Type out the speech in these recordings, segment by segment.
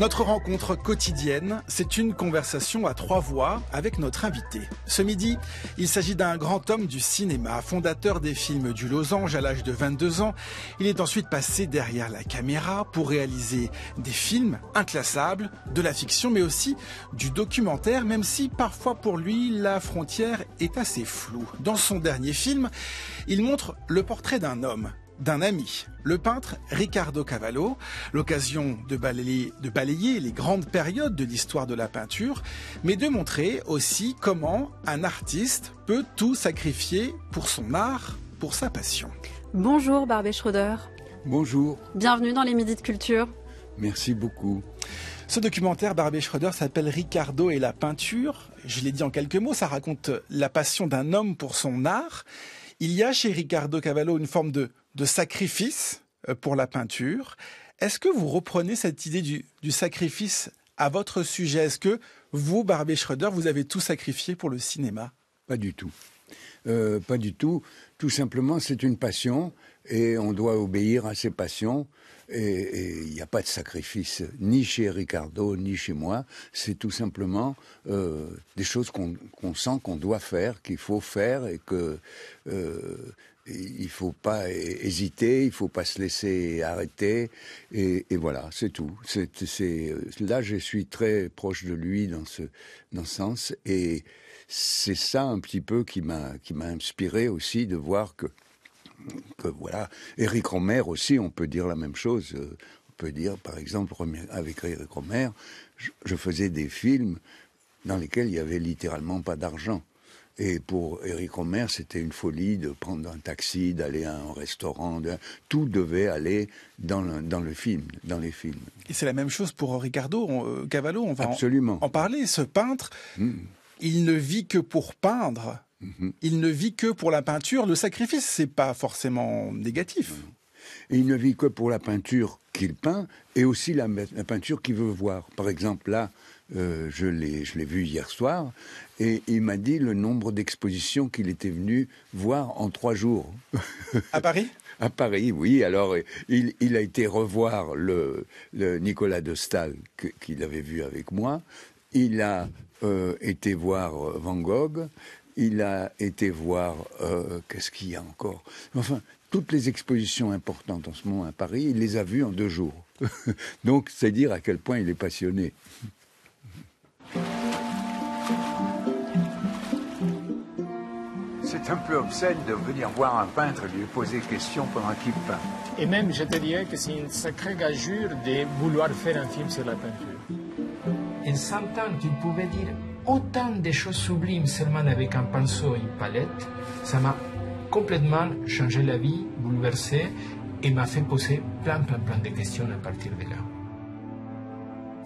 Notre rencontre quotidienne, c'est une conversation à trois voix avec notre invité. Ce midi, il s'agit d'un grand homme du cinéma, fondateur des films du Losange à l'âge de 22 ans. Il est ensuite passé derrière la caméra pour réaliser des films inclassables, de la fiction mais aussi du documentaire, même si parfois pour lui la frontière est assez floue. Dans son dernier film, il montre le portrait d'un homme d'un ami, le peintre Riccardo Cavallo, l'occasion de balayer, les grandes périodes de l'histoire de la peinture, mais de montrer aussi comment un artiste peut tout sacrifier pour son art, pour sa passion. Bonjour Barbet Schroeder. Bonjour. Bienvenue dans les Midi de Culture. Merci beaucoup. Ce documentaire Barbet Schroeder s'appelle Ricardo et la peinture. Je l'ai dit en quelques mots, ça raconte la passion d'un homme pour son art. Il y a chez Ricardo Cavallo une forme de, sacrifice euh, pour la peinture. Est-ce que vous reprenez cette idée du, sacrifice à votre sujet Est-ce que vous, Barbé Schroeder, vous avez tout sacrifié pour le cinéma Pas du tout. Euh, pas du tout. Tout simplement, c'est une passion et on doit obéir à ses passions. Et il n'y a pas de sacrifice, ni chez Ricardo, ni chez moi. C'est tout simplement euh, des choses qu'on sent qu'on doit faire, qu'il faut faire et que ne euh, faut pas hésiter, il ne faut pas se laisser arrêter, et, voilà, c'est tout. là, je suis très proche de lui dans ce, dans sens, et c'est ça un petit peu qui m'a inspiré aussi de voir que que voilà. Eric Romer aussi, on peut dire la même chose. Euh, on peut dire, par exemple, avec Eric Romer, je faisais des films dans lesquels il n'y avait littéralement pas d'argent. Et pour Eric Romer, c'était une folie de prendre un taxi, d'aller à un restaurant. Tout devait aller dans dans le film, dans les films. Et c'est la même chose pour Ricardo euh, Cavallo. On va Absolument. En, parler. Ce peintre, hmm. il ne vit que pour peindre. Mhm. Il ne vit que pour la peinture. Le sacrifice, c'est pas forcément négatif. Mhm. il ne vit que pour la peinture qu'il peint et aussi la, peinture qu'il veut voir. Par exemple, là, euh, je l'ai vu hier soir et il m'a dit le nombre d'expositions qu'il était venu voir en trois jours. À Paris À Paris, oui. Alors, il, a été revoir le, Nicolas de Stahl qu'il avait vu avec moi. Il a euh, été voir euh, Van Gogh il a été voir, euh, qu'est-ce qu'il y a encore Enfin, toutes les expositions importantes en ce moment à Paris, il les a vues en deux jours. Donc, c'est dire à quel point il est passionné. C'est un peu obscène de venir voir un peintre et lui poser questions pendant qu'il peint. Et même, je te dirais que c'est une sacrée gageure de vouloir faire un film sur la peinture. Et temps, tu pouvais dire autant de choses sublimes seulement avec un pinceau et une palette. Ça m'a complètement changé la vie, bouleversé et m'a fait poser plein, plein, plein de questions à partir de là.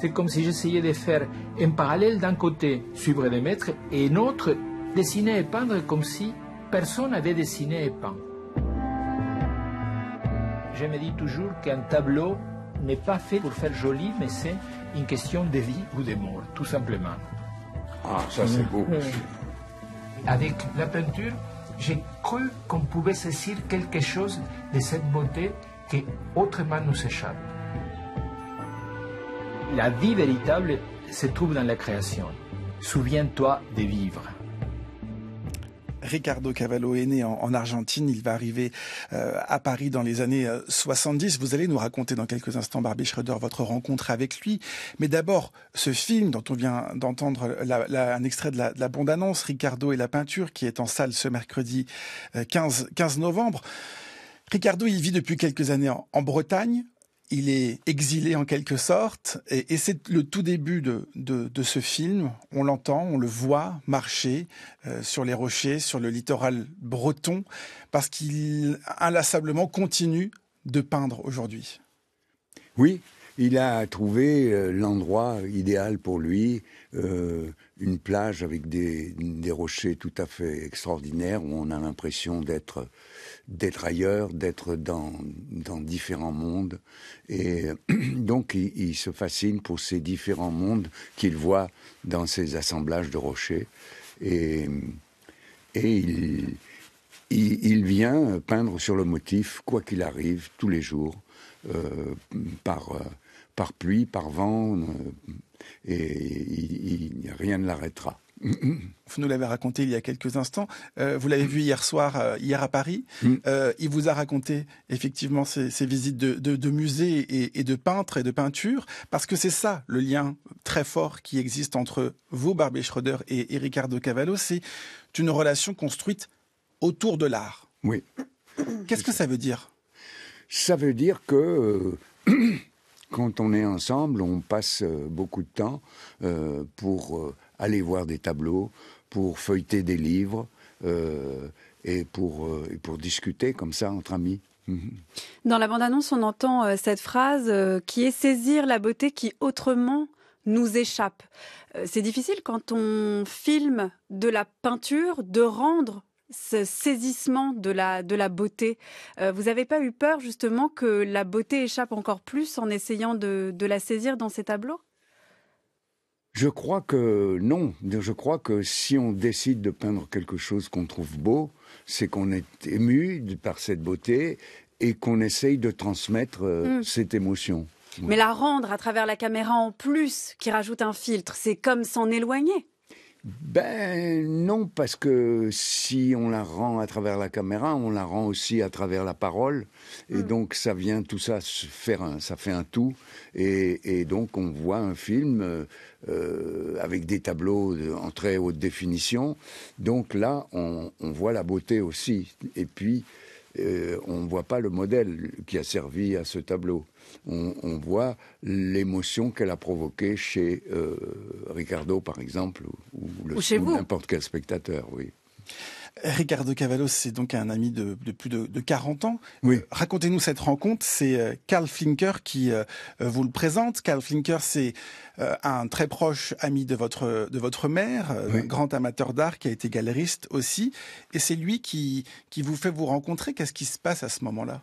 C'est comme si j'essayais de faire un parallèle d'un côté, suivre des maîtres, et un autre, dessiner et peindre comme si personne n'avait dessiné et peint. Je me dis toujours qu'un tableau n'est pas fait pour faire joli, mais c'est une question de vie ou de mort, tout simplement. Ah, ça c'est beau. Hmm. Avec la peinture, j'ai cru qu'on pouvait saisir quelque chose de cette beauté qui autrement nous échappe. La vie véritable se trouve dans la création. Souviens-toi de vivre. Ricardo Cavallo est né en, Argentine. Il va arriver euh, à Paris dans les années 70. Euh, Vous allez nous raconter dans quelques instants, Barbie Schroeder, votre rencontre avec lui. Mais d'abord, ce film dont on vient d'entendre un extrait de la, bande-annonce, Ricardo et la peinture, qui est en salle ce mercredi 15, euh, novembre. Ricardo, il vit depuis quelques années en Bretagne il est exilé en quelque sorte, et, c'est le tout début de, ce film. On l'entend, on le voit marcher euh, sur les rochers, sur le littoral breton, parce qu'il inlassablement continue de peindre aujourd'hui. Oui, il a trouvé euh, l'endroit idéal pour lui, euh, une plage avec des, rochers tout à fait extraordinaires où on a l'impression d'être d'être ailleurs, d'être dans, dans différents mondes. Et euh, donc, il, se fascine pour ces différents mondes qu'il voit dans ces assemblages de rochers. Et, et il, il, vient peindre sur le motif, quoi qu'il arrive, tous les jours, par, par pluie, par vent, euh, et il, rien ne l'arrêtera. Vous nous l'avez raconté il y a quelques instants. Euh, vous l'avez vu hier soir, euh, hier à Paris. Mm. il vous a raconté effectivement ses visites de, de, musées et, de peintres et de peintures, parce que c'est ça le lien très fort qui existe entre vous, Barbier Schroeder, et, et Ricardo Cavallo. C'est une relation construite autour de l'art. Oui. Qu'est-ce que ça veut dire Ça veut dire que quand on est ensemble, on passe euh, beaucoup de temps euh, pour euh, aller voir des tableaux, pour feuilleter des livres et, pour, et pour discuter comme ça entre amis. Mhm. Dans la bande-annonce, on entend cette phrase qui est saisir la beauté qui autrement nous échappe. C'est difficile quand on filme de la peinture de rendre ce saisissement de la, beauté. Euh, vous n'avez pas eu peur justement que la beauté échappe encore plus en essayant de, la saisir dans ces tableaux je crois que non. Je crois que si on décide de peindre quelque chose qu'on trouve beau, c'est qu'on est ému par cette beauté et qu'on essaye de transmettre euh, hmm. cette émotion. Mais la rendre à travers la caméra en plus, qui rajoute un filtre, c'est comme s'en éloigner. Ben non, parce que si on la rend à travers la caméra, on la rend aussi à travers la parole, et hmm. donc ça vient tout ça se faire un, ça fait un tout, et, donc on voit un film euh, euh, avec des tableaux en très haute définition. Donc là, on, voit la beauté aussi, et puis euh, on ne voit pas le modèle qui a servi à ce tableau on, voit l'émotion qu'elle a provoquée chez euh, Ricardo, par exemple, ou, n'importe quel spectateur, oui. Ricardo Cavallo, c'est donc un ami de, plus de, 40 ans. Euh, racontez-nous cette rencontre. C'est Karl euh, Flinker qui vous le présente. Carl Flinker, c'est un très proche ami de votre, mère, un grand amateur d'art qui a été galeriste aussi. Et c'est lui qui vous fait vous rencontrer. Qu'est-ce qui se passe à ce moment-là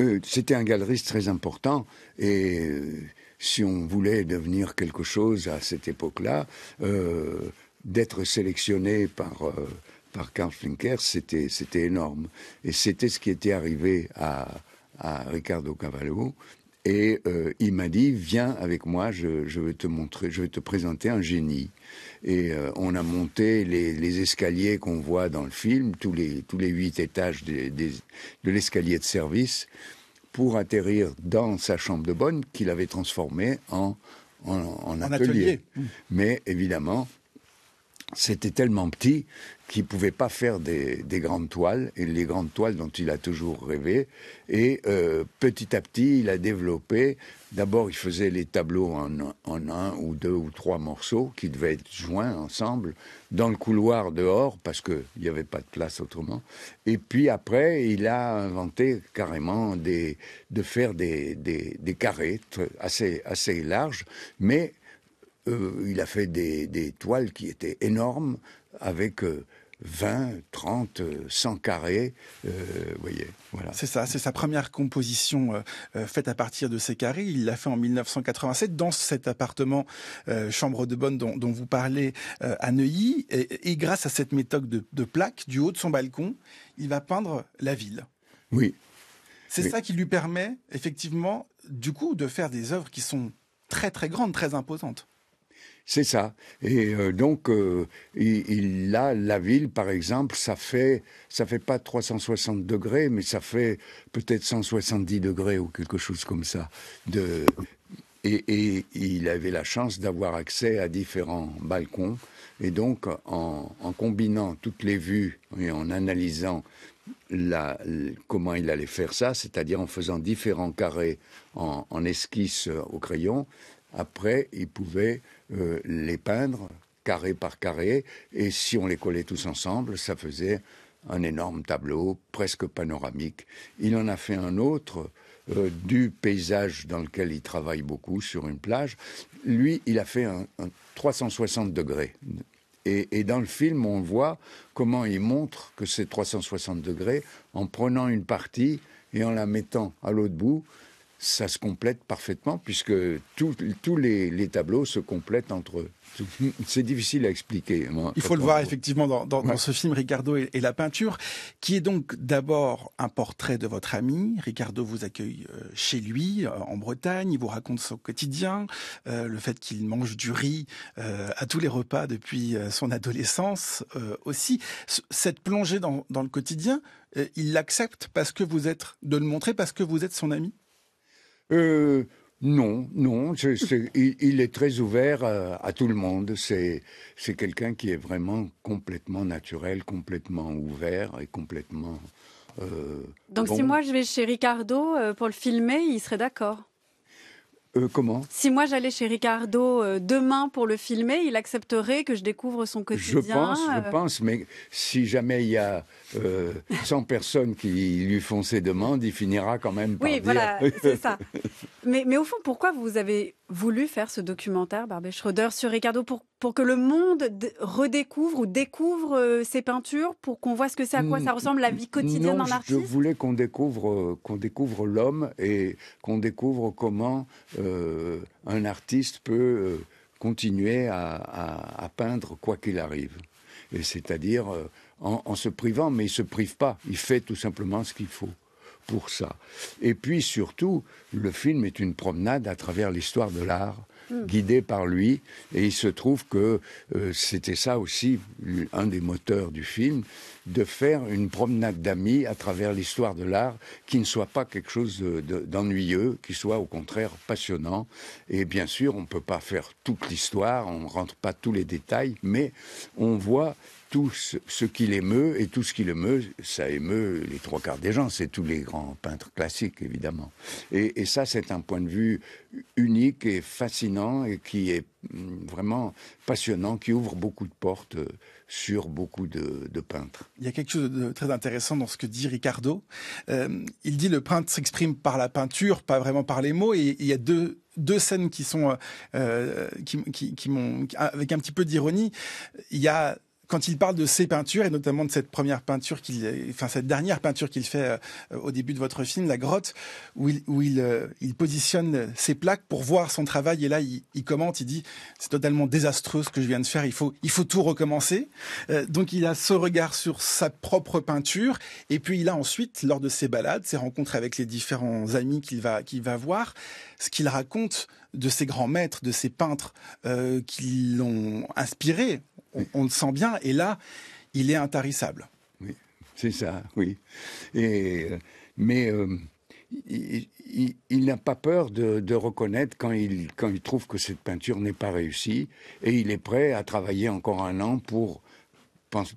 euh, c'était un galeriste très important et euh, si on voulait devenir quelque chose à cette époque-là, euh, d'être sélectionné par par Karl Flinker, c'était énorme et c'était ce qui était arrivé à Ricardo Cavallo et il m'a dit viens avec moi je vais te montrer je vais te présenter un génie et euh, on a monté les, escaliers qu'on voit dans le film, tous les, tous huit étages de l'escalier de service, pour atterrir dans sa chambre de bonne qu'il avait transformée en atelier. Mais évidemment, c'était tellement petit qui pouvait pas faire des, grandes toiles, et les grandes toiles dont il a toujours rêvé. Et euh, petit à petit, il a développé. D'abord, il faisait les tableaux en, en, un ou deux ou trois morceaux qui devaient être joints ensemble dans le couloir dehors parce qu'il n'y avait pas de place autrement. Et puis après, il a inventé carrément des, de faire des, des, carrés assez, assez larges, mais euh, il a fait des, toiles qui étaient énormes avec. Euh, 20, 30, 100 carrés. Euh, voyez, voilà. C'est ça, c'est sa première composition euh, euh, faite à partir de ces carrés. Il l'a fait en 1987 dans cet appartement euh, chambre de bonne dont, vous parlez à Neuilly. Et, grâce à cette méthode de, de plaque, du haut de son balcon, il va peindre la ville. Oui. C'est ça qui lui permet effectivement, du coup, de faire des œuvres qui sont très très grandes, très imposantes. C'est ça. Et euh, donc, euh, il, la ville, par exemple, ça fait, ça fait pas 360 degrés, mais ça fait peut-être 170 degrés ou quelque chose comme ça. et, il avait la chance d'avoir accès à différents balcons. Et donc, en, combinant toutes les vues et en analysant comment il allait faire ça, c'est-à-dire en faisant différents carrés en, en esquisse au crayon, après, il pouvait euh, les peindre carré par carré, et si on les collait tous ensemble, ça faisait un énorme tableau, presque panoramique. Il en a fait un autre euh, du paysage dans lequel il travaille beaucoup, sur une plage. Lui, il a fait un, 360 degrés. Et, et, dans le film, on voit comment il montre que c'est 360 degrés en prenant une partie et en la mettant à l'autre bout ça se complète parfaitement puisque tous les, tableaux se complètent entre eux. C'est difficile à expliquer. Il faut le voir effectivement dans, ce film Ricardo et, la peinture, qui est donc d'abord un portrait de votre ami. Ricardo vous accueille euh, chez lui euh, en Bretagne, il vous raconte son quotidien, euh, le fait qu'il mange du riz à tous les repas depuis son adolescence aussi. Cette plongée dans, dans le quotidien, il l'accepte parce que vous êtes, de le montrer parce que vous êtes son ami euh, non, non, il, est très ouvert euh, à, tout le monde. C'est quelqu'un qui est vraiment complètement naturel, complètement ouvert et complètement. Euh, Donc si moi je vais chez Ricardo pour le filmer, il serait d'accord euh, comment Si moi j'allais chez Ricardo euh, demain pour le filmer, il accepterait que je découvre son quotidien. Je pense, je euh. pense, mais si jamais il y a 100 personnes qui lui font ses demandes, il finira quand même par oui, dire. Oui, voilà, c'est ça. Mais, mais, au fond, pourquoi vous avez voulu faire ce documentaire, Barbet Schroeder, sur Ricardo pour, pour que le monde redécouvre ou découvre euh, ses peintures, pour qu'on voit ce que c'est, à quoi mm, ça ressemble la mm, vie quotidienne d'un artiste Je voulais qu'on découvre, euh, qu'on découvre l'homme et qu'on découvre comment euh, un artiste peut continuer à, à, peindre quoi qu'il arrive. Et c'est-à-dire en, en se privant, mais il ne se prive pas, il fait tout simplement ce qu'il faut pour ça. Et puis surtout, le film est une promenade à travers l'histoire de l'art hmm. guidé par lui. Et il se trouve que euh, c'était ça aussi un des moteurs du film, de faire une promenade d'amis à travers l'histoire de l'art qui ne soit pas quelque chose d'ennuyeux, qui soit au contraire passionnant. Et bien sûr, on ne peut pas faire toute l'histoire, on rentre pas tous les détails, mais on voit tout ce qui émeut et tout ce qui l'émeut, ça émeut les trois quarts des gens, c'est tous les grands peintres classiques, évidemment. Et, ça, c'est un point de vue unique et fascinant, et qui est hum, vraiment passionnant, qui ouvre beaucoup de portes euh, sur beaucoup de, peintres. Il y a quelque chose de très intéressant dans ce que dit Ricardo. Euh, il dit le peintre s'exprime par la peinture, pas vraiment par les mots, et, il y a deux scènes qui sont euh, m'ont avec un petit peu d'ironie. Il y a quand il parle de ses peintures et notamment de cette première peinture qu'il, enfin cette dernière peinture qu'il fait euh, au début de votre film, La Grotte, où il, euh, il, positionne ses plaques pour voir son travail et là il, il commente, il dit c'est totalement désastreux ce que je viens de faire, il faut, il faut tout recommencer. Euh, donc il a ce regard sur sa propre peinture et puis il a ensuite lors de ses balades, ses rencontres avec les différents amis qu'il va, qu'il va voir, ce qu'il raconte de ses grands maîtres, de ses peintres qui l'ont inspiré on, le sent bien, et là, il est intarissable. Oui, c'est ça, oui. Et, mais euh, il, n'a pas peur de, reconnaître quand il, trouve que cette peinture n'est pas réussie, et il est prêt à travailler encore un an pour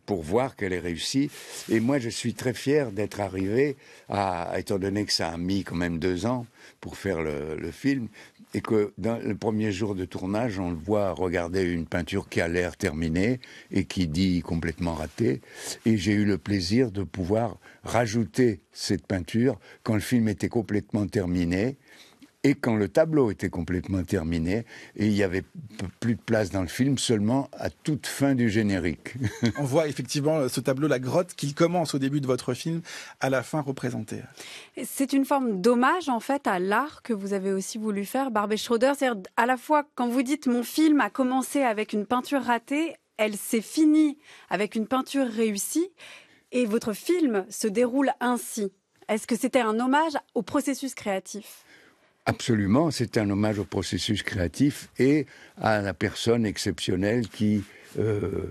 pour voir qu'elle est réussie. Et moi, je suis très fier d'être arrivé à, étant donné que ça a mis quand même deux ans pour faire le film, et que dans le premier jour de tournage, on le voit regarder une peinture qui a l'air terminée et qui dit complètement ratée. Et j'ai eu le plaisir de pouvoir rajouter cette peinture quand le film était complètement terminé et quand le tableau était complètement terminé, et il n'y avait plus de place dans le film, seulement à toute fin du générique. On voit effectivement euh, ce tableau, la grotte, qu'il commence au début de votre film, à la fin représentée. C'est une forme d'hommage en fait à l'art que vous avez aussi voulu faire, Barbet Schroeder. C'est-à-dire à la fois quand vous dites mon film a commencé avec une peinture ratée, elle s'est finie avec une peinture réussie, et votre film se déroule ainsi. Est-ce que c'était un hommage au processus créatif Absolument, c'est un hommage au processus créatif et à la personne exceptionnelle qui, euh,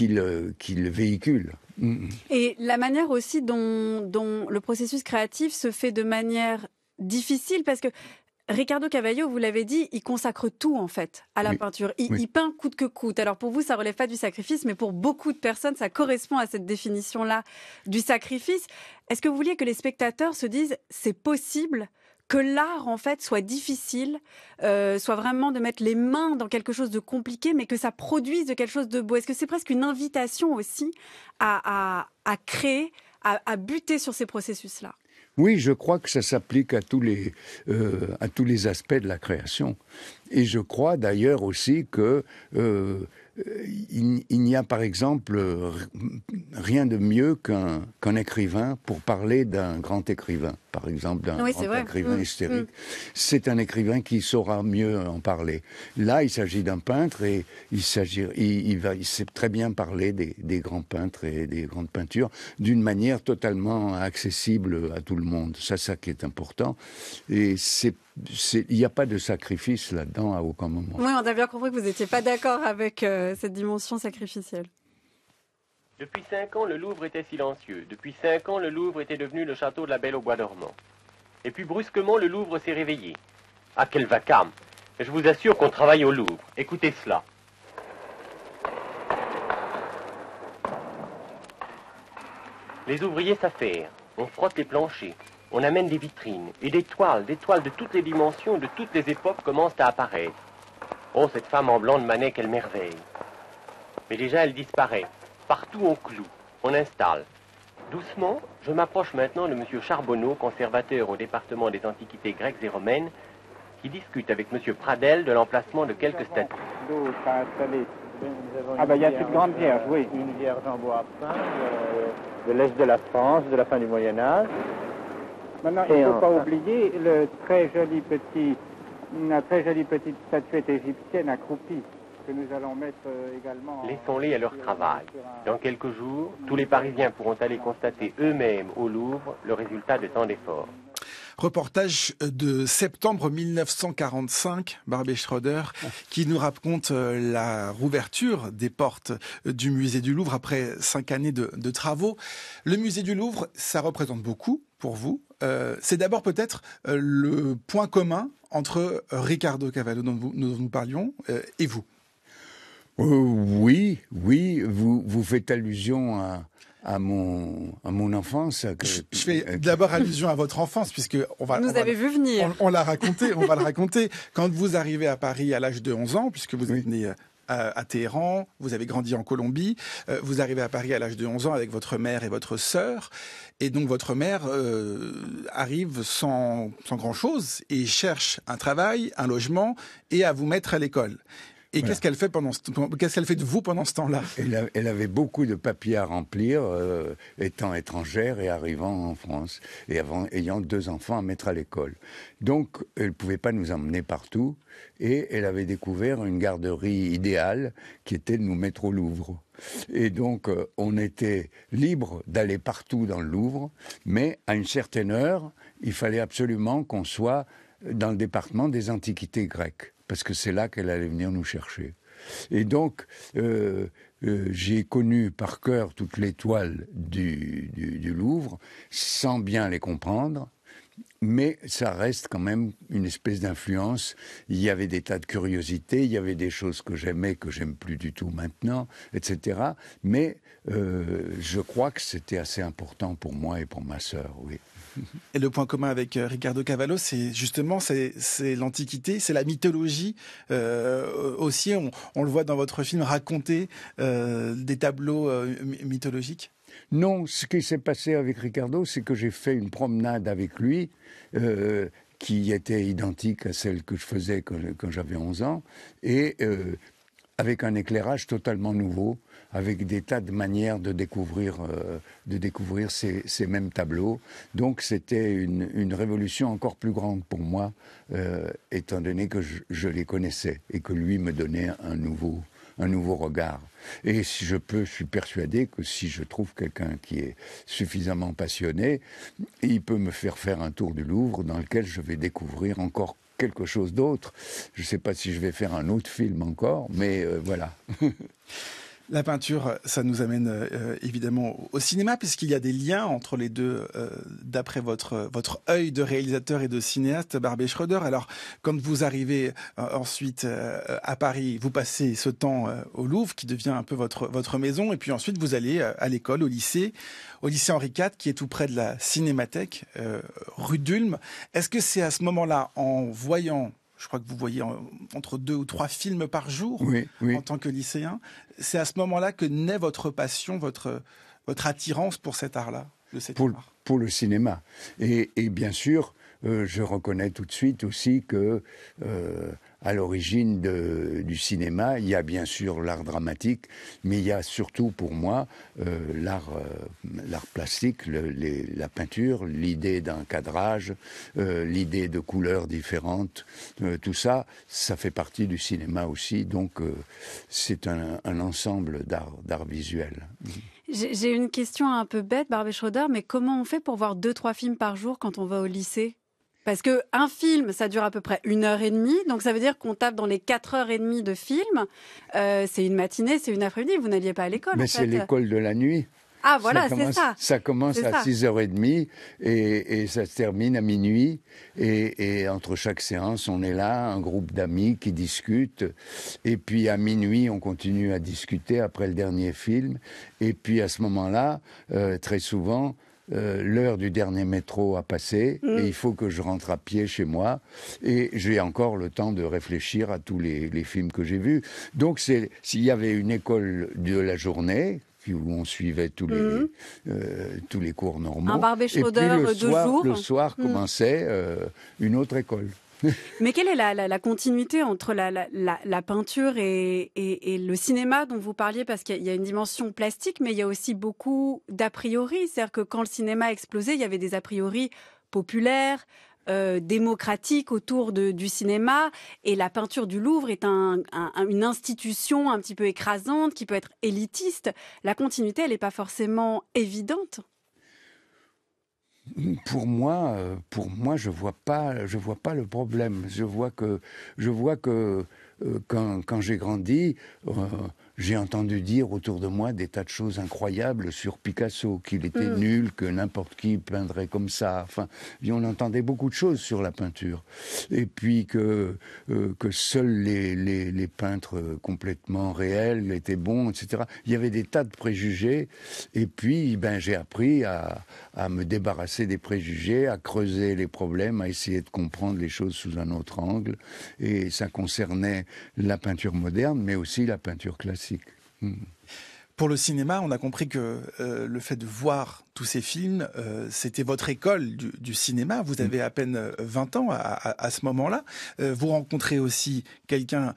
le, véhicule. Mm-hmm. Et la manière aussi dont, le processus créatif se fait de manière difficile, parce que Ricardo Cavallo, vous l'avez dit, il consacre tout en fait à la peinture. Il, peint coûte que coûte. Alors pour vous, ça relève pas du sacrifice, mais pour beaucoup de personnes, ça correspond à cette définition-là du sacrifice. Est-ce que vous vouliez que les spectateurs se disent c'est possible que l'art, en fait, soit difficile, euh, soit vraiment de mettre les mains dans quelque chose de compliqué, mais que ça produise de quelque chose de beau. Est-ce que c'est presque une invitation aussi à, créer, à, buter sur ces processus-là oui, je crois que ça s'applique euh, à tous les aspects de la création. Et je crois d'ailleurs aussi que euh, n'y a par exemple rien de mieux qu'un écrivain pour parler d'un grand écrivain par exemple, d'un écrivain mm, hystérique. Mm. C'est un écrivain qui saura mieux en parler. Là, il s'agit d'un peintre et il s'agit, il, va, il sait très bien parler des, grands peintres et des grandes peintures d'une manière totalement accessible à tout le monde. Ça, ça qui est important. Et il n'y a pas de sacrifice là-dedans à aucun moment. Oui, on a bien compris que vous n'étiez pas d'accord avec euh, cette dimension sacrificielle. Depuis cinq ans, le Louvre était silencieux. Depuis cinq ans, le Louvre était devenu le château de la Belle au Bois dormant. Et puis brusquement, le Louvre s'est réveillé. Ah, quel vacarme Je vous assure qu'on travaille au Louvre. Écoutez cela. Les ouvriers s'affairent. On frotte les planchers. On amène des vitrines. Et des toiles, des toiles de toutes les dimensions, de toutes les époques commencent à apparaître. Oh, cette femme en blanc de Manet, quelle merveille Mais déjà, elle disparaît. Partout on cloue, on installe. Doucement, je m'approche maintenant de M. Charbonneau, conservateur au département des antiquités grecques et romaines, qui discute avec M. Pradel de l'emplacement de quelques statues. Ah ben il y a cette grande vierge, oui. Euh, une vierge en bois peint de, euh, de l'Est de la France, de la fin du Moyen Âge. Maintenant, il ne faut pas oublier le très joli petit, la très jolie petite statuette égyptienne accroupie que nous allons mettre euh, également. Laissons-les à leur travail. Dans quelques jours, tous les Parisiens pourront aller constater eux-mêmes au Louvre le résultat de tant d'efforts. Reportage de septembre 1945, Barbé Schroeder, qui nous raconte euh, la rouverture des portes du musée du Louvre après cinq années de, travaux. Le musée du Louvre, ça représente beaucoup pour vous. Euh, c'est d'abord peut-être le point commun entre Ricardo Cavallo dont nous, parlions et vous. Euh, oui, oui, vous, vous faites allusion à, à mon, à mon enfance. Je, fais d'abord allusion à votre enfance, puisque on va. vu venir. On, l'a raconté, on va le raconter. Quand vous arrivez à Paris à l'âge de 11 ans, puisque vous venez êtes euh, à, Téhéran, vous avez grandi en Colombie, euh, vous arrivez à Paris à l'âge de 11 ans avec votre mère et votre sœur, et donc votre mère arrive sans, sans grand-chose et cherche un travail, un logement et à vous mettre à l'école. Et qu'est-ce qu'elle fait pendant qu'est-ce qu'elle fait de vous pendant ce temps-là elle, avait beaucoup de papiers à remplir, euh, étant étrangère et arrivant en France et ayant deux enfants à mettre à l'école. Donc, elle ne pouvait pas nous emmener partout et elle avait découvert une garderie idéale qui était de nous mettre au Louvre. Et donc, euh, on était libre d'aller partout dans le Louvre, mais à une certaine heure, il fallait absolument qu'on soit dans le département des antiquités grecques parce que c'est là qu'elle allait venir nous chercher. Et donc, euh, euh, j'ai connu par cœur toutes les toiles du, Louvre, sans bien les comprendre, mais ça reste quand même une espèce d'influence. Il y avait des tas de curiosités, il y avait des choses que j'aimais, que j'aime plus du tout maintenant, etc. Mais euh, je crois que c'était assez important pour moi et pour ma sœur, oui. Et le point commun avec euh, Ricardo Cavallo, c'est justement c'est l'antiquité, c'est la mythologie. Euh, aussi, on, le voit dans votre film raconter euh, des tableaux mythologiques. Non, ce qui s'est passé avec Ricardo, c'est que j'ai fait une promenade avec lui qui était identique à celle que je faisais quand, quand j'avais 11 ans et avec un éclairage totalement nouveau avec des tas de manières de découvrir, euh, de découvrir ces, mêmes tableaux. Donc c'était une, révolution encore plus grande pour moi, euh, étant donné que je, les connaissais et que lui me donnait un nouveau, un nouveau regard. Et si je peux, je suis persuadé que si je trouve quelqu'un qui est suffisamment passionné, il peut me faire faire un tour du Louvre dans lequel je vais découvrir encore quelque chose d'autre. Je ne sais pas si je vais faire un autre film encore, mais euh, voilà. La peinture, ça nous amène euh, évidemment au cinéma, puisqu'il y a des liens entre les deux, euh, d'après votre, votre œil de réalisateur et de cinéaste, Barbé Schroeder. Alors, quand vous arrivez euh, ensuite à Paris, vous passez ce temps au Louvre, qui devient un peu votre, votre maison, et puis ensuite vous allez à l'école, au lycée, au lycée Henri IV, qui est tout près de la Cinémathèque, rue d'Ulm. Est-ce que c'est à ce moment-là, en voyant je crois que vous voyez entre deux ou trois films par jour en tant que lycéen. C'est à ce moment-là que naît votre passion, votre, votre attirance pour cet art-là, pour, pour, le cinéma. Et, bien sûr, euh, je reconnais tout de suite aussi que euh, à l'origine du cinéma. Il y a bien sûr l'art dramatique, mais il y a surtout pour moi euh, euh, l'art plastique, la peinture, l'idée d'un cadrage, euh, l'idée de couleurs différentes. tout ça, ça fait partie du cinéma aussi. Donc c'est un, ensemble d'art visuel. J'ai une question un peu bête, Barbe Schroeder, mais comment on fait pour voir deux, trois films par jour quand on va au lycée parce que un film, ça dure à peu près une heure et demie, donc ça veut dire qu'on tape dans les quatre heures et demie de film. Euh, c'est une matinée, c'est une après-midi. Vous n'alliez pas à l'école. Mais c'est l'école de la nuit. Ah voilà, c'est ça. Ça commence à six 6h30 et, ça se termine à minuit. Et, entre chaque séance, on est là, un groupe d'amis qui discutent. Et puis à minuit, on continue à discuter après le dernier film. Et puis à ce moment-là, euh, très souvent, euh, l'heure du dernier métro a passé et mm. il faut que je rentre à pied chez moi. Et j'ai encore le temps de réfléchir à tous les, films que j'ai vus. Donc, s'il y avait une école de la journée, où on suivait tous les, mm. euh, tous les cours normaux. le euh, soir, mm. commençait une autre école. Mais quelle est la, continuité entre la, peinture et, le cinéma dont vous parliez Parce qu'il y a une dimension plastique, mais il y a aussi beaucoup d'a priori. C'est-à-dire que quand le cinéma a explosé, il y avait des a priori populaires, euh, démocratiques autour du cinéma et la peinture du Louvre est une institution un petit peu écrasante qui peut être élitiste. La continuité, elle n'est pas forcément évidente pour moi, euh, pour moi, je vois pas, je vois pas le problème. Je vois que, je vois que euh, quand, j'ai grandi, euh, j'ai entendu dire autour de moi des tas de choses incroyables sur Picasso, qu'il était mm. nul, que n'importe qui peindrait comme ça. Enfin, on entendait beaucoup de choses sur la peinture. Et puis que, euh, que seuls les, les, les, peintres complètement réels étaient bons, etc. Il y avait des tas de préjugés. Et puis, ben, j'ai appris à, à me débarrasser des préjugés, à creuser les problèmes, à essayer de comprendre les choses sous un autre angle. Et ça concernait la peinture moderne, mais aussi la peinture classique. Hmm. Pour le cinéma, on a compris que euh, le fait de voir tous ces films, euh, c'était votre école du, cinéma. Vous avez à peine 20 euh, ans à, ce moment-là. vous rencontrez aussi quelqu'un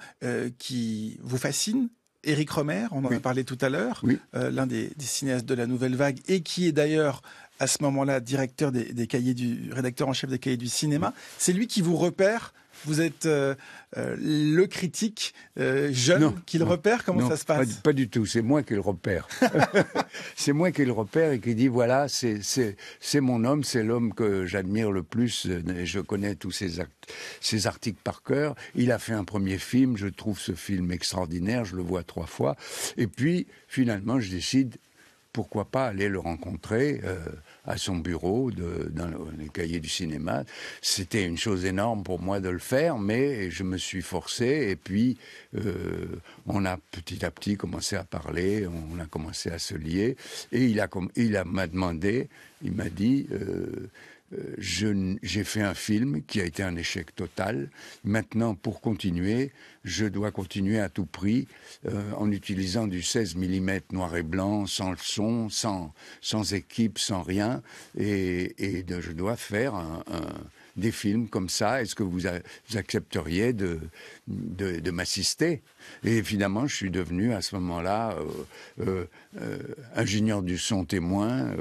qui vous fascine, Eric Romer, on en a parlé tout à l'heure, l'un des, cinéastes de la Nouvelle Vague, et qui est d'ailleurs à ce moment-là directeur des, cahiers du rédacteur en chef des cahiers du cinéma. C'est lui qui vous repère vous êtes euh, euh, le critique euh, jeune qui qu'il repère Comment ça se passe pas, du tout, c'est moi qui le repère. c'est moi qui le repère et qui dit voilà, c'est mon homme, c'est l'homme que j'admire le plus. Je connais tous ses, actes, ses articles par cœur. Il a fait un premier film, je trouve ce film extraordinaire, je le vois trois fois. Et puis, finalement, je décide pourquoi pas aller le rencontrer euh, à son bureau dans les cahiers du cinéma. C'était une chose énorme pour moi de le faire, mais je me suis forcé et puis euh, on a petit à petit commencé à parler, on a commencé à se lier et il a il m'a demandé, il m'a dit euh, euh, j'ai fait un film qui a été un échec total. Maintenant, pour continuer, je dois continuer à tout prix euh, en utilisant du 16 mm noir et blanc, sans le son, sans, sans équipe, sans rien. Et, et je dois faire un des films comme ça Est-ce que vous, accepteriez de, de, m'assister Et finalement, je suis devenu à ce moment-là euh, euh, euh, ingénieur du son témoin,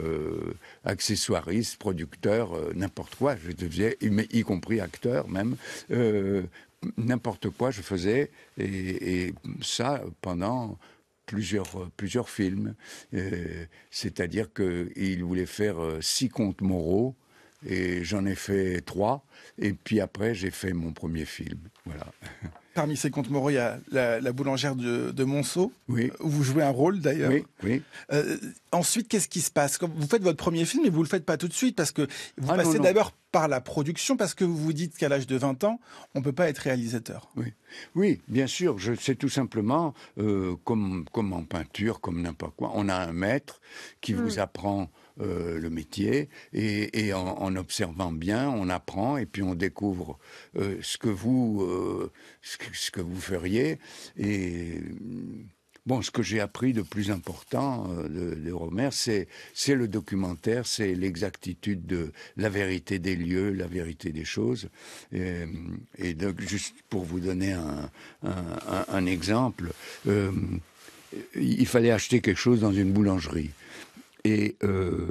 accessoiriste, producteur, n'importe quoi. Je y compris acteur même, n'importe quoi je faisais, et, ça pendant plusieurs, plusieurs films. C'est-à-dire qu'il voulait faire six contes moraux et j'en ai fait trois. Et puis après, j'ai fait mon premier film. Voilà. Parmi ces contes moraux, il y a la, boulangère de, Monceau, oui. où vous jouez un rôle d'ailleurs. Oui, oui. Euh, ensuite, qu'est-ce qui se passe Vous faites votre premier film, mais vous ne le faites pas tout de suite, parce que vous ah, passez d'abord par la production, parce que vous vous dites qu'à l'âge de 20 ans, on ne peut pas être réalisateur. Oui, oui bien sûr, c'est tout simplement euh, comme, comme en peinture, comme n'importe quoi. On a un maître qui hmm. vous apprend euh, le métier et, en, observant bien, on apprend et puis on découvre euh, ce que vous euh, ce, que, vous feriez et Bon, ce que j'ai appris de plus important de, Romer, c'est le documentaire, c'est l'exactitude de la vérité des lieux, la vérité des choses. Et, donc, juste pour vous donner un, exemple, il fallait acheter quelque chose dans une boulangerie et euh,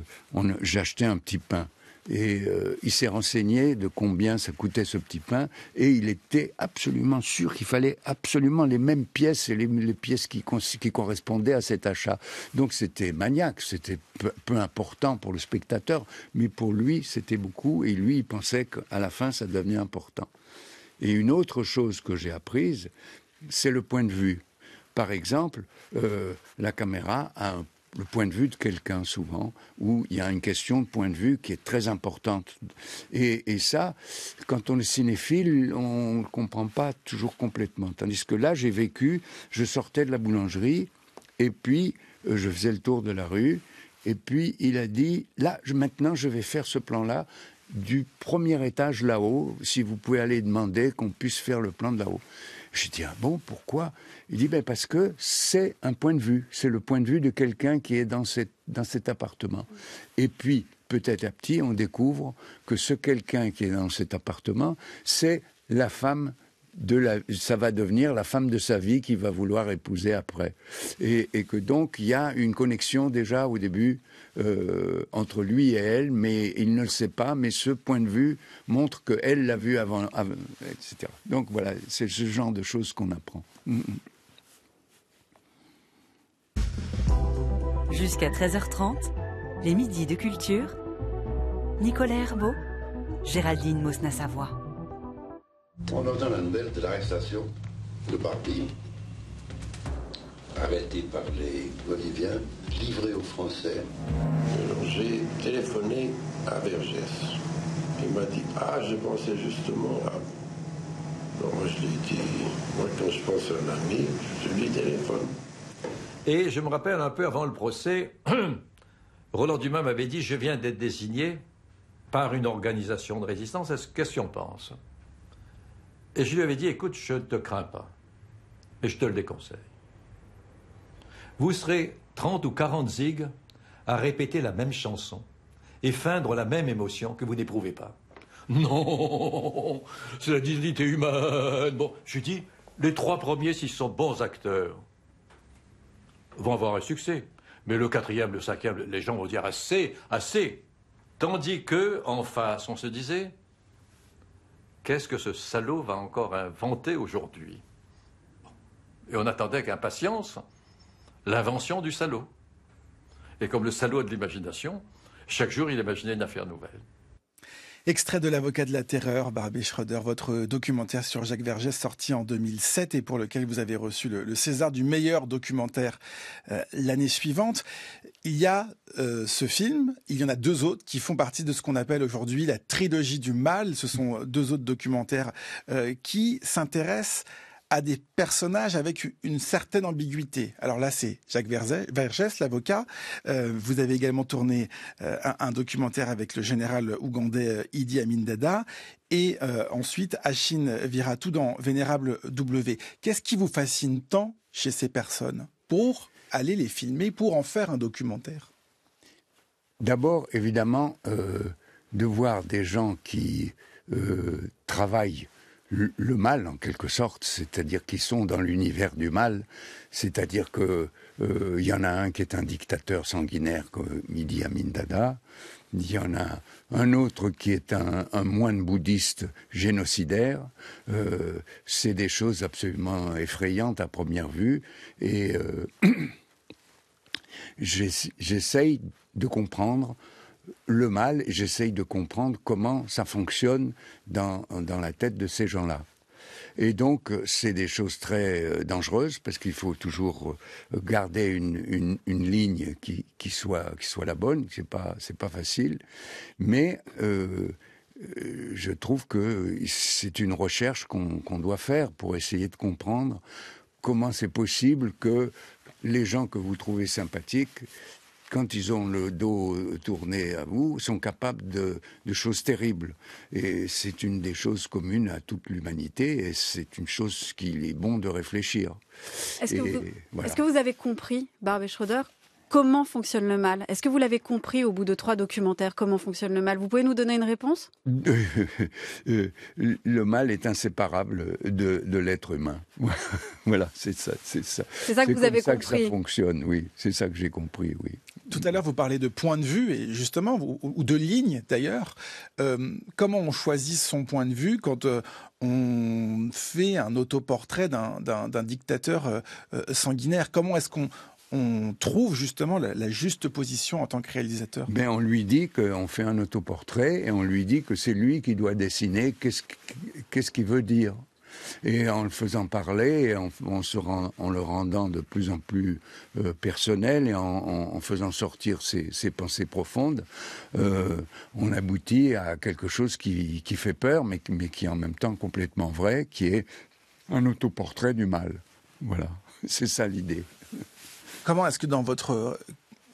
j'ai acheté un petit pain. Et euh, il s'est renseigné de combien ça coûtait ce petit pain, et il était absolument sûr qu'il fallait absolument les mêmes pièces et les, pièces qui, qui, correspondaient à cet achat. Donc c'était maniaque, c'était peu, important pour le spectateur, mais pour lui c'était beaucoup, et lui il pensait qu'à la fin ça devenait important. Et une autre chose que j'ai apprise, c'est le point de vue. Par exemple, euh, la caméra a un le point de vue de quelqu'un souvent, où il y a une question de point de vue qui est très importante. Et, ça, quand on est cinéphile, on ne comprend pas toujours complètement. Tandis que là, j'ai vécu, je sortais de la boulangerie, et puis euh, je faisais le tour de la rue, et puis il a dit, là, maintenant, je vais faire ce plan-là du premier étage là-haut, si vous pouvez aller demander qu'on puisse faire le plan de là-haut. Je dit, ah bon, pourquoi Il dit, ben parce que c'est un point de vue, c'est le point de vue de quelqu'un qui est dans, cette, dans cet appartement. Et puis, petit à petit, on découvre que ce quelqu'un qui est dans cet appartement, c'est la femme de la, ça va devenir la femme de sa vie qu'il va vouloir épouser après. et que donc, il y a une connexion déjà au début euh, entre lui et elle, mais il ne le sait pas, mais ce point de vue montre qu'elle l'a vu avant, etc. Donc voilà, c'est ce genre de choses qu'on apprend. Mm, mm. Jusqu'à 13h30, les midis de culture. Nicolas Herbeau, Géraldine Mosna-Savoie. On entend la nouvelle de l'arrestation de Barbie arrêté par les Boliviens, livré aux Français. J'ai téléphoné à Vergès. Il m'a dit Ah, je pensais justement à. moi je lui ai dit Moi, quand je pense à un ami, je lui téléphone. Et je me rappelle un peu avant le procès, Roland Dumas m'avait dit Je viens d'être désigné par une organisation de résistance, est-ce qu'est-ce qu'on pense Et je lui avais dit Écoute, je ne te crains pas, Mais je te le déconseille. Vous serez 30 ou 40 zigs à répéter la même chanson et feindre la même émotion que vous n'éprouvez pas. Non, c'est la dignité humaine. Bon, je dis, les trois premiers, s'ils sont bons acteurs, vont avoir un succès. Mais le quatrième, le cinquième, les gens vont dire assez, assez. Tandis que, en face, on se disait, qu'est-ce que ce salaud va encore inventer aujourd'hui Et on attendait avec impatience l'invention du salaud. Et comme le salaud a de l'imagination, chaque jour il imaginait une affaire nouvelle. Extrait de l'avocat de la terreur, Barbie Schroeder, votre documentaire sur Jacques Vergès sorti en 2007 et pour lequel vous avez reçu le, César du meilleur documentaire euh, l'année suivante. Il y a euh, ce film, il y en a deux autres qui font partie de ce qu'on appelle aujourd'hui la trilogie du mal. Ce sont euh, deux autres documentaires qui s'intéressent à des personnages avec une certaine ambiguïté. Alors là, c'est Jacques Vergès, l'avocat. Euh, vous avez également tourné euh, un, documentaire avec le général ougandais euh, Idi Amin Dada et ensuite ensuite vira Viratou dans Vénérable W. Qu'est-ce qui vous fascine tant chez ces personnes pour aller les filmer, pour en faire un documentaire D'abord, évidemment, de voir des gens qui travaillent le mal en quelque sorte, c'est-à-dire qu'ils sont dans l'univers du mal, c'est-à-dire que il euh, y en a un qui est un dictateur sanguinaire comme Midi Amin Dada, il y en a un autre qui est un, moine bouddhiste génocidaire. Euh, c'est des choses absolument effrayantes à première vue et euh, j'essaye de comprendre le mal, j'essaye de comprendre comment ça fonctionne dans, la tête de ces gens-là. Et donc, euh, c'est des choses très euh, dangereuses parce qu'il faut toujours euh, garder une, ligne qui, soit, qui soit la bonne. C'est pas, pas facile. Mais je trouve que c'est une recherche qu'on doit faire pour essayer de comprendre comment c'est possible que les gens que vous trouvez sympathiques quand ils ont le dos euh, tourné à vous, sont capables de, choses terribles. Et c'est une des choses communes à toute l'humanité, et c'est une chose qu'il est bon de réfléchir. Est-ce que, vous, avez compris, Barbe Schroeder, comment fonctionne le mal Est-ce que vous l'avez compris au bout de trois documentaires comment fonctionne le mal Vous pouvez nous donner une réponse euh, Le mal est inséparable de, l'être humain. voilà, c'est ça, c'est ça. C'est ça que vous avez compris. C'est ça que ça fonctionne, oui. C'est ça que j'ai compris, oui. Tout à l'heure, vous parlez de point de vue, et justement, ou de ligne d'ailleurs. Euh, comment on choisit son point de vue quand euh, on fait un autoportrait d'un dictateur euh, sanguinaire Comment est-ce qu'on trouve justement la, juste position en tant que réalisateur ben, On lui dit qu'on fait un autoportrait et on lui dit que c'est lui qui doit dessiner qu'est-ce qu'il veut dire et en le faisant parler, en, en le rendant de plus en plus euh, personnel et en, en, faisant sortir ses, pensées profondes, euh, on aboutit à quelque chose qui, qui fait peur, mais, mais qui est en même temps complètement vrai, qui est un autoportrait du mal. Voilà, c'est ça l'idée. Comment est-ce que dans votre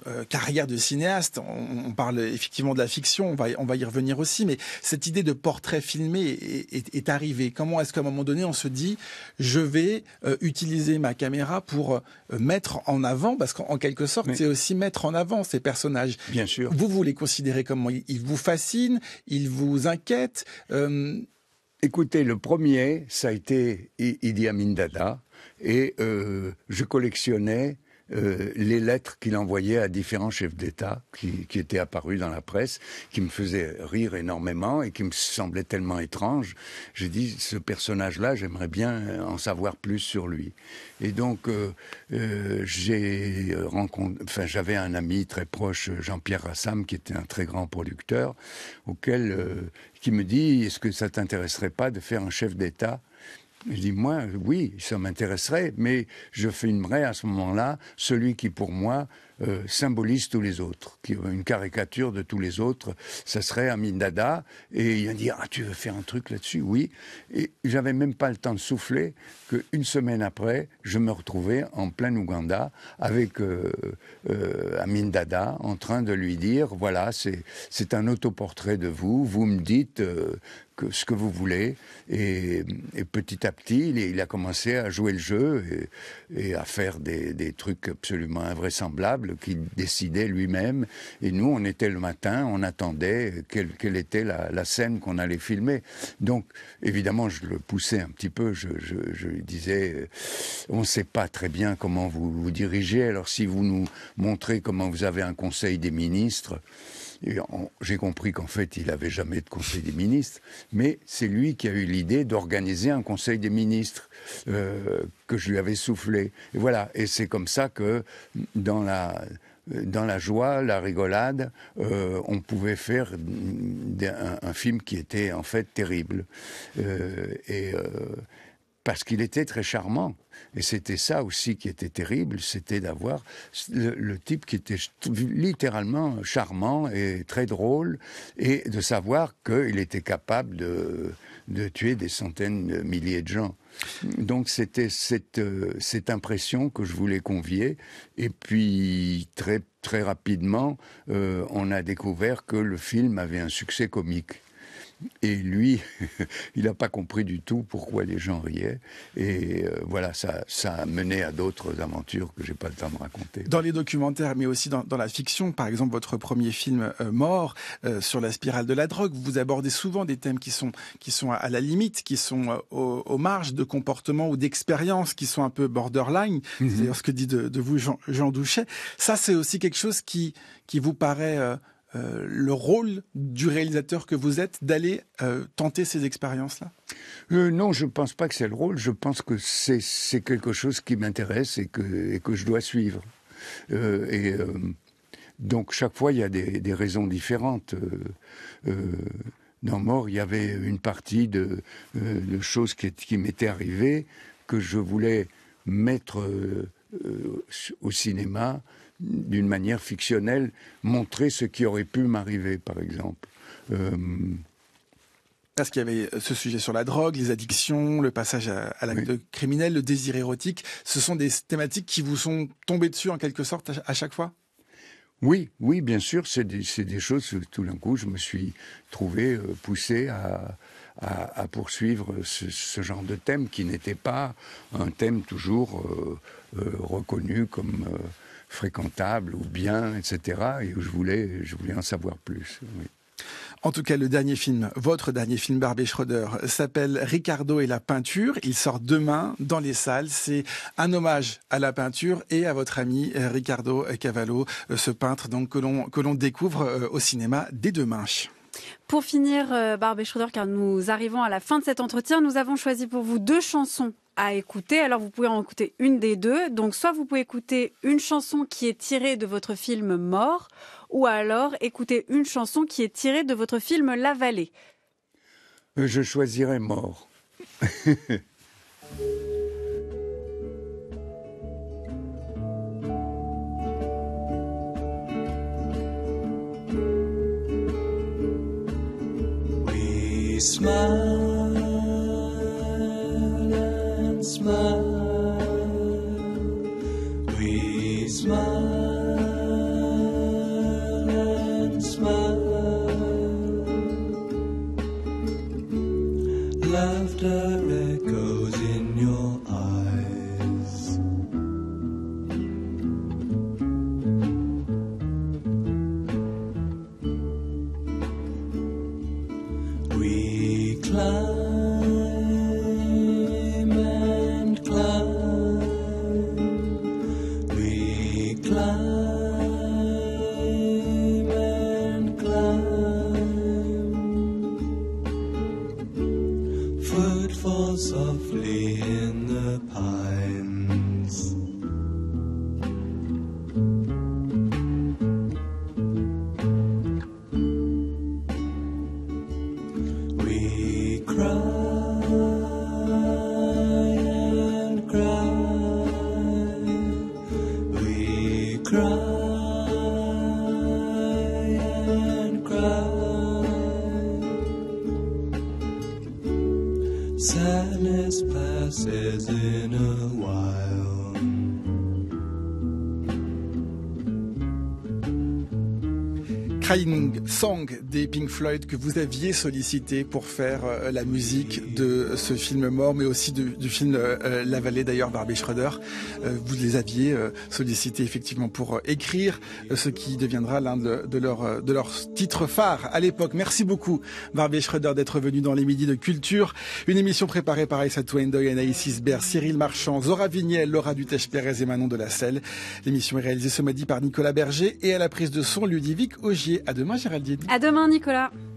euh, carrière de cinéaste. On, parle effectivement de la fiction, on va, y revenir aussi, mais cette idée de portrait filmé est, arrivée. Comment est-ce qu'à un moment donné, on se dit, je vais euh, utiliser ma caméra pour euh, mettre en avant, parce qu'en quelque sorte, c'est aussi mettre en avant ces personnages. Bien sûr. Vous, vous les considérez comment ils, vous fascinent, ils vous inquiètent Écoutez, le premier, ça a été Idi Amin Dada. Et je collectionnais euh, les lettres qu'il envoyait à différents chefs d'État qui, étaient apparus dans la presse, qui me faisaient rire énormément et qui me semblaient tellement étranges. J'ai dit, ce personnage-là, j'aimerais bien en savoir plus sur lui. Et donc, euh, euh, j'avais un ami très proche, Jean-Pierre Rassam, qui était un très grand producteur, auquel, qui me dit, est-ce que ça t'intéresserait pas de faire un chef d'État je dis, moi, oui, ça m'intéresserait, mais je filmerais à ce moment-là celui qui, pour moi, euh, symbolise tous les autres, qui une caricature de tous les autres. Ça serait Amin Dada. Et il a dit, ah, tu veux faire un truc là-dessus Oui. Et j'avais même pas le temps de souffler qu'une semaine après, je me retrouvais en plein Ouganda avec euh, euh, Amin Dada en train de lui dire, voilà, c'est un autoportrait de vous, vous me dites ce que vous voulez. Et, petit à petit, il, a commencé à jouer le jeu et, à faire des, trucs absolument invraisemblables qu'il décidait lui-même. Et nous, on était le matin, on attendait quelle, était la, scène qu'on allait filmer. Donc, évidemment, je le poussais un petit peu. Je, lui disais, euh, on ne sait pas très bien comment vous vous dirigez. Alors, si vous nous montrez comment vous avez un conseil des ministres, j'ai compris qu'en fait, il n'avait jamais de conseil des ministres, mais c'est lui qui a eu l'idée d'organiser un conseil des ministres euh, que je lui avais soufflé. Et voilà, et c'est comme ça que dans la dans la joie, la rigolade, euh, on pouvait faire un, film qui était en fait terrible. Euh, et, parce qu'il était très charmant. Et c'était ça aussi qui était terrible, c'était d'avoir le, type qui était littéralement charmant et très drôle, et de savoir qu'il était capable de, tuer des centaines de milliers de gens. Donc c'était euh, cette, impression que je voulais convier. Et puis très, très rapidement, euh, on a découvert que le film avait un succès comique. Et lui, il n'a pas compris du tout pourquoi les gens riaient. Et euh, voilà, ça, ça a mené à d'autres aventures que je n'ai pas le temps de raconter. Dans les documentaires, mais aussi dans, la fiction, par exemple, votre premier film euh, Mort euh, sur la spirale de la drogue, vous abordez souvent des thèmes qui sont, à la limite, qui sont aux, marges de comportement ou d'expériences qui sont un peu borderline. Mhm. C'est ce que dit de, vous Jean, Douchet. Ça, c'est aussi quelque chose qui vous paraît euh, le rôle du réalisateur que vous êtes d'aller euh, tenter ces expériences-là euh, Non, je ne pense pas que c'est le rôle. Je pense que c'est quelque chose qui m'intéresse et que, je dois suivre. et donc chaque fois, il y a des, raisons différentes dans Mort, il y avait une partie de, choses qui, m'étaient arrivées que je voulais mettre au cinéma d'une manière fictionnelle, montrer ce qui aurait pu m'arriver, par exemple. Euh, Parce qu'il y avait ce sujet sur la drogue, les addictions, le passage à, la vie criminelle, criminel, le désir érotique. Ce sont des thématiques qui vous sont tombées dessus en quelque sorte à chaque fois oui, oui, bien sûr, c'est des, choses, tout d'un coup, je me suis trouvé euh, poussé à, poursuivre ce, genre de thème qui n'était pas un thème toujours euh, reconnu comme fréquentable ou bien, etc. Et où je voulais, je voulais en savoir plus. En tout cas, le dernier film, votre dernier film, Barbé Schroeder, s'appelle Ricardo et la peinture. Il sort demain dans les salles. C'est un hommage à la peinture et à votre ami euh, Ricardo Cavallo, euh, ce peintre donc, que l'on découvre euh, au cinéma dès demain. Pour finir, Barbé Schroeder, car nous arrivons à la fin de cet entretien, nous avons choisi pour vous deux chansons à écouter. Alors vous pouvez en écouter une des deux. Donc soit vous pouvez écouter une chanson qui est tirée de votre film Mort, ou alors écouter une chanson qui est tirée de votre film La Vallée. Euh, je choisirais Mort. smile. the pie. Floyd que vous aviez sollicité pour faire euh, la musique de ce film mort, mais aussi du, du film euh, euh, La Vallée d'ailleurs, Barbie Schroeder. vous les aviez sollicités effectivement pour écrire ce qui deviendra l'un de, de leurs de leur titres phares à l'époque. Merci beaucoup Barbie Schroeder d'être venu dans les Midis de Culture. Une émission préparée par Aïssa Twendoy, Anaïs Isbert, Cyril Marchand, Zora Vignel, Laura Dutèche-Pérez et Manon de la Selle. L'émission est réalisée ce mardi par Nicolas Berger et à la prise de son Ludivic Ogier. À demain Géraldine. À demain Nicolas. that.